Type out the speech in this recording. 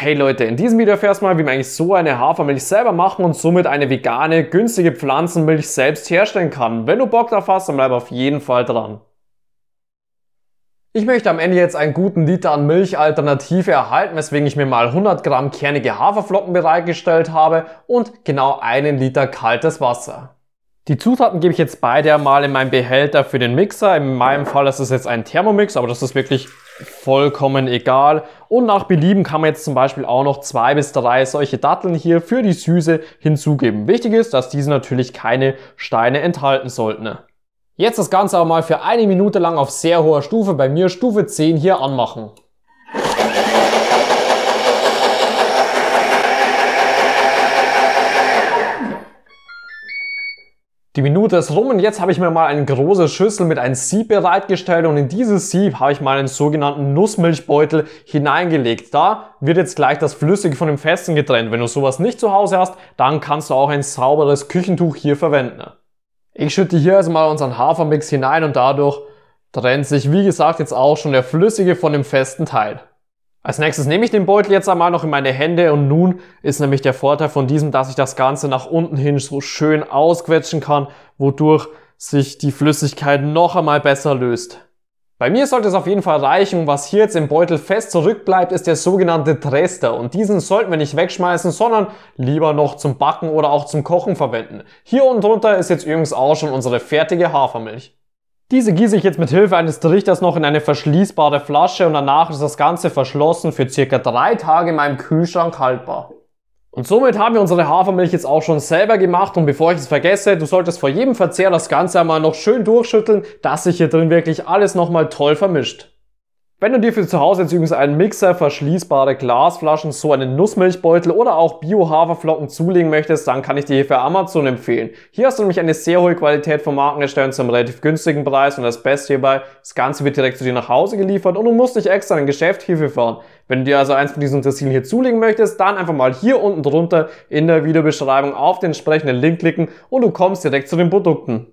Hey Leute, in diesem Video erfährst du mal, wie man eigentlich so eine Hafermilch selber machen und somit eine vegane, günstige Pflanzenmilch selbst herstellen kann. Wenn du Bock drauf hast, dann bleib auf jeden Fall dran. Ich möchte am Ende jetzt einen guten Liter an Milchalternative erhalten, weswegen ich mir mal 100 Gramm kernige Haferflocken bereitgestellt habe und genau einen Liter kaltes Wasser. Die Zutaten gebe ich jetzt beide mal in meinen Behälter für den Mixer. In meinem Fall ist es jetzt ein Thermomix, aber das ist wirklich vollkommen egal. Und nach Belieben kann man jetzt zum Beispiel auch noch zwei bis drei solche Datteln hier für die Süße hinzugeben. Wichtig ist, dass diese natürlich keine Steine enthalten sollten. Jetzt das Ganze aber mal für eine Minute lang auf sehr hoher Stufe, bei mir Stufe 10 hier anmachen. Die Minute ist rum und jetzt habe ich mir mal eine große Schüssel mit einem Sieb bereitgestellt und in dieses Sieb habe ich mal einen sogenannten Nussmilchbeutel hineingelegt. Da wird jetzt gleich das Flüssige von dem Festen getrennt. Wenn du sowas nicht zu Hause hast, dann kannst du auch ein sauberes Küchentuch hier verwenden. Ich schütte hier also mal unseren Hafermix hinein und dadurch trennt sich wie gesagt jetzt auch schon der Flüssige von dem festen Teil. Als nächstes nehme ich den Beutel jetzt einmal noch in meine Hände und nun ist nämlich der Vorteil von diesem, dass ich das Ganze nach unten hin so schön ausquetschen kann, wodurch sich die Flüssigkeit noch einmal besser löst. Bei mir sollte es auf jeden Fall reichen. und Was hier jetzt im Beutel fest zurückbleibt, ist der sogenannte Trester. Und diesen sollten wir nicht wegschmeißen, sondern lieber noch zum Backen oder auch zum Kochen verwenden. Hier unten drunter ist jetzt übrigens auch schon unsere fertige Hafermilch. Diese gieße ich jetzt mit Hilfe eines Trichters noch in eine verschließbare Flasche und danach ist das Ganze verschlossen für circa drei Tage in meinem Kühlschrank haltbar. Und somit haben wir unsere Hafermilch jetzt auch schon selber gemacht und bevor ich es vergesse, du solltest vor jedem Verzehr das Ganze einmal noch schön durchschütteln, dass sich hier drin wirklich alles nochmal toll vermischt. Wenn du dir für zu Hause jetzt übrigens einen Mixer, verschließbare Glasflaschen, so einen Nussmilchbeutel oder auch Bio-Haferflocken zulegen möchtest, dann kann ich dir hierfür Amazon empfehlen. Hier hast du nämlich eine sehr hohe Qualität von Markenherstellern zu einem relativ günstigen Preis und das Beste hierbei, das Ganze wird direkt zu dir nach Hause geliefert und du musst nicht extra ein Geschäft hierfür fahren. Wenn du dir also eins von diesen Utensilien hier zulegen möchtest, dann einfach mal hier unten drunter in der Videobeschreibung auf den entsprechenden Link klicken und du kommst direkt zu den Produkten.